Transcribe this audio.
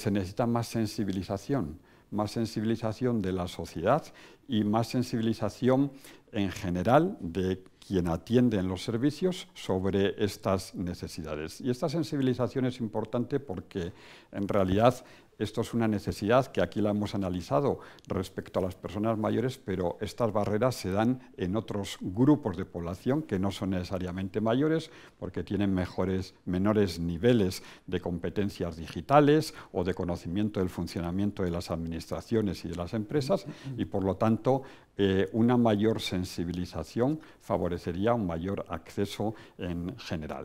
se necesita más sensibilización, más sensibilización de la sociedad y más sensibilización en general de quien atiende en los servicios sobre estas necesidades. Y esta sensibilización es importante porque en realidad esto es una necesidad que aquí la hemos analizado respecto a las personas mayores, pero estas barreras se dan en otros grupos de población que no son necesariamente mayores porque tienen mejores, menores niveles de competencias digitales o de conocimiento del funcionamiento de las administraciones y de las empresas y por lo tanto eh, una mayor sensibilización favorecería un mayor acceso en general.